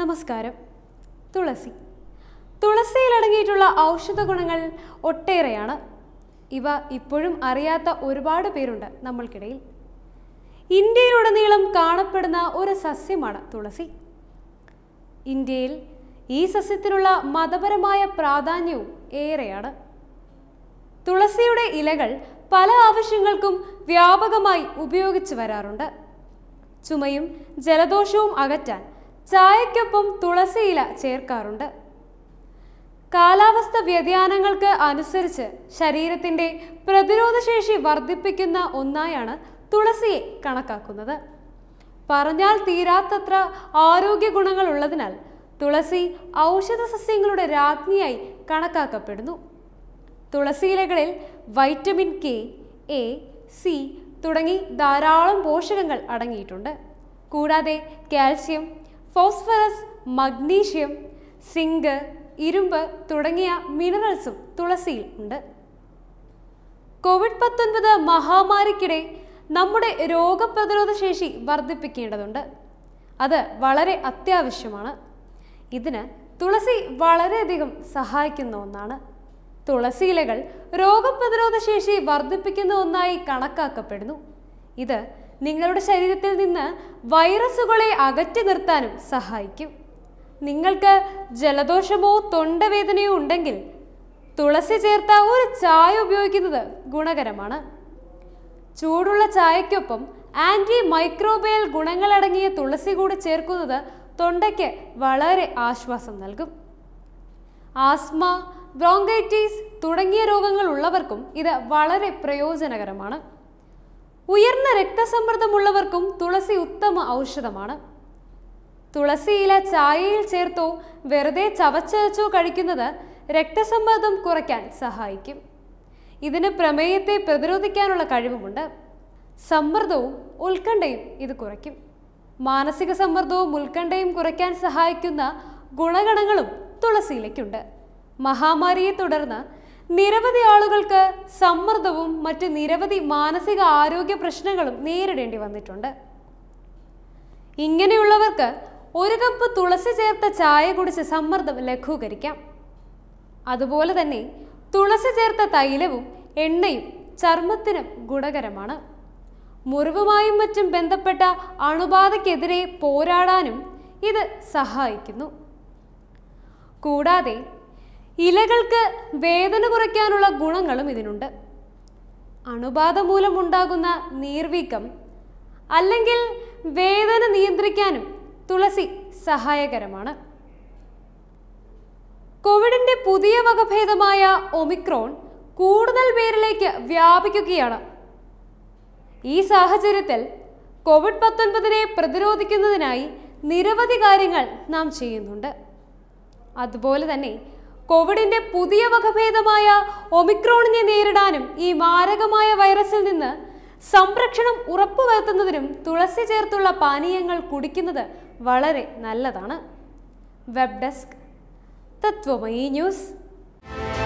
നമസ്കാരം തുളസി തുളസിയിലടങ്ങിയിട്ടുള്ള ഔഷധ ഗുണങ്ങൾ ഒട്ടേറെയാണ് ഇവ ഇപ്പോഴും അറിയാത്ത ഒരുപാട് പേരുണ്ട് നമ്മൾക്കിടയിൽ ഇന്ത്യയിലുടനീളം കാണപ്പെടുന്ന ഒരു സസ്യമാണ് തുളസി ഇന്ത്യയിൽ ഈ സസ്യത്തിനുള്ള മതപരമായ പ്രാധാന്യവും ഏറെയാണ് തുളസിയുടെ ഇലകൾ പല ആവശ്യങ്ങൾക്കും വ്യാപകമായി ഉപയോഗിച്ചു വരാറുണ്ട് ചുമയും ജലദോഷവും അകറ്റാൻ ചായക്കൊപ്പം തുളസിയില ചേർക്കാറുണ്ട് കാലാവസ്ഥ വ്യതിയാനങ്ങൾക്ക് അനുസരിച്ച് ശരീരത്തിൻ്റെ പ്രതിരോധശേഷി വർദ്ധിപ്പിക്കുന്ന ഒന്നായാണ് തുളസിയെ കണക്കാക്കുന്നത് പറഞ്ഞാൽ തീരാത്തത്ര ആരോഗ്യ ഗുണങ്ങളുള്ളതിനാൽ തുളസി ഔഷധ സസ്യങ്ങളുടെ രാജ്ഞിയായി കണക്കാക്കപ്പെടുന്നു തുളസിയിലകളിൽ വൈറ്റമിൻ കെ എ സി തുടങ്ങി ധാരാളം പോഷകങ്ങൾ അടങ്ങിയിട്ടുണ്ട് കൂടാതെ കാൽസ്യം ഫോസ്ഫറസ് മഗ്നീഷ്യം സിങ്ക് ഇരുമ്പ് തുടങ്ങിയ മിനറൽസും തുളസിയിൽ ഉണ്ട് കോവിഡ് പത്തൊൻപത് മഹാമാരിക്കിടെ നമ്മുടെ രോഗപ്രതിരോധ ശേഷി വർദ്ധിപ്പിക്കേണ്ടതുണ്ട് അത് വളരെ അത്യാവശ്യമാണ് ഇതിന് തുളസി വളരെയധികം സഹായിക്കുന്ന ഒന്നാണ് തുളസി ഇലകൾ രോഗപ്രതിരോധ ശേഷി വർദ്ധിപ്പിക്കുന്ന ഒന്നായി കണക്കാക്കപ്പെടുന്നു ഇത് നിങ്ങളുടെ ശരീരത്തിൽ നിന്ന് വൈറസുകളെ അകറ്റി നിർത്താനും സഹായിക്കും നിങ്ങൾക്ക് ജലദോഷമോ തൊണ്ടവേദനയോ ഉണ്ടെങ്കിൽ തുളസി ചേർത്ത ഒരു ചായ ഉപയോഗിക്കുന്നത് ഗുണകരമാണ് ചൂടുള്ള ചായയ്ക്കൊപ്പം ആൻറ്റി മൈക്രോബയൽ ഗുണങ്ങളടങ്ങിയ തുളസി കൂടി ചേർക്കുന്നത് തൊണ്ടയ്ക്ക് വളരെ ആശ്വാസം നൽകും ആസ്മ ബ്രോങ്കൈറ്റീസ് തുടങ്ങിയ രോഗങ്ങൾ ഉള്ളവർക്കും ഇത് വളരെ പ്രയോജനകരമാണ് ഉയർന്ന രക്തസമ്മർദ്ദമുള്ളവർക്കും തുളസി ഉത്തമ ഔഷധമാണ് തുളസിയില ചായയിൽ ചേർത്തോ വെറുതെ ചവച്ചോ കഴിക്കുന്നത് രക്തസമ്മർദ്ദം കുറയ്ക്കാൻ സഹായിക്കും ഇതിന് പ്രമേയത്തെ പ്രതിരോധിക്കാനുള്ള കഴിവുമുണ്ട് സമ്മർദ്ദവും ഉത്കണ്ഠയും ഇത് കുറയ്ക്കും മാനസിക സമ്മർദ്ദവും ഉത്കണ്ഠയും കുറയ്ക്കാൻ സഹായിക്കുന്ന ഗുണഗണങ്ങളും തുളസിയിലേക്കുണ്ട് മഹാമാരിയെ തുടർന്ന് നിരവധി ആളുകൾക്ക് സമ്മർദ്ദവും മറ്റ് നിരവധി മാനസിക ആരോഗ്യ പ്രശ്നങ്ങളും നേരിടേണ്ടി വന്നിട്ടുണ്ട് ഇങ്ങനെയുള്ളവർക്ക് ഒരു കപ്പ് തുളസി ചേർത്ത ചായ കുടിച്ച് സമ്മർദ്ദം ലഘൂകരിക്കാം അതുപോലെ തന്നെ തുളസി ചേർത്ത തൈലവും എണ്ണയും ചർമ്മത്തിനും ഗുണകരമാണ് മുറിവുമായും മറ്റും ബന്ധപ്പെട്ട അണുബാധയ്ക്കെതിരെ പോരാടാനും ഇത് സഹായിക്കുന്നു കൂടാതെ ഇലകൾക്ക് വേദന കുറയ്ക്കാനുള്ള ഗുണങ്ങളും ഇതിനുണ്ട് അണുബാധ മൂലമുണ്ടാകുന്ന നീർവീക്കം അല്ലെങ്കിൽ വേദന നിയന്ത്രിക്കാനും തുളസി സഹായകരമാണ് കോവിഡിന്റെ പുതിയ വകഭേദമായ ഒമിക്രോൺ കൂടുതൽ പേരിലേക്ക് വ്യാപിക്കുകയാണ് ഈ സാഹചര്യത്തിൽ കോവിഡ് പത്തൊൻപതിനെ പ്രതിരോധിക്കുന്നതിനായി നിരവധി കാര്യങ്ങൾ നാം ചെയ്യുന്നുണ്ട് അതുപോലെ തന്നെ കോവിഡിന്റെ പുതിയ വകഭേദമായ ഒമിക്രോണിനെ നേരിടാനും ഈ മാരകമായ വൈറസിൽ നിന്ന് സംരക്ഷണം ഉറപ്പുവരുത്തുന്നതിനും തുളസി ചേർത്തുള്ള പാനീയങ്ങൾ കുടിക്കുന്നത് വളരെ നല്ലതാണ് വെബ് ഡെസ്ക് തത്വമയി ന്യൂസ്